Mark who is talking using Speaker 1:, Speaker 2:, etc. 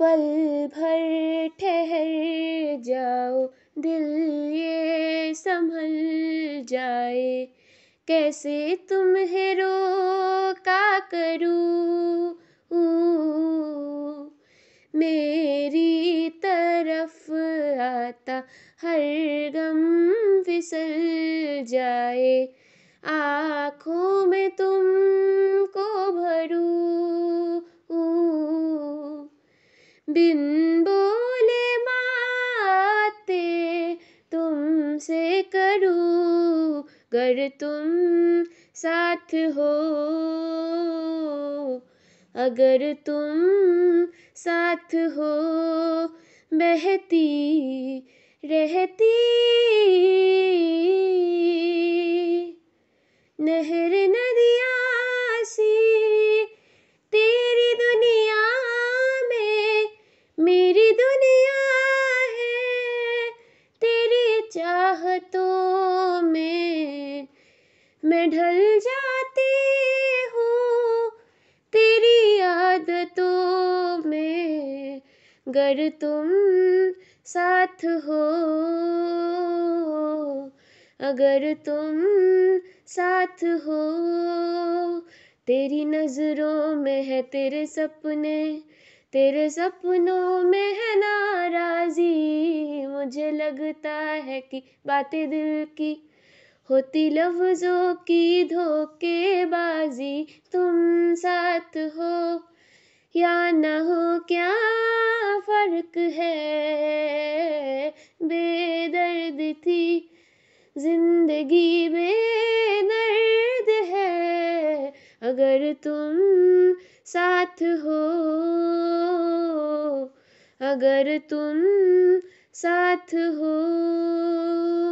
Speaker 1: पल भर ठहर जाओ दिल ये संभल जाए कैसे तुम्हें रोका करूँ मेरी तरफ आता हर गम फिसल जाए आँखों में तुमको भर बिन बोले माते तुमसे करूँ गर तुम साथ हो अगर तुम साथ हो बहती रहती नहीं मोहब्बतों में मैं ढल जाती हूँ तेरी आदतों में गर तुम साथ हो अगर तुम साथ हो तेरी नज़रों में है तेरे सपने तेरे सपनों में है लगता है कि बातें दिल की होती लफ्जों की धोखेबाजी तुम साथ हो या न हो क्या फर्क है बेदर्द थी जिंदगी बेदर्द है अगर तुम साथ हो अगर तुम साथ हो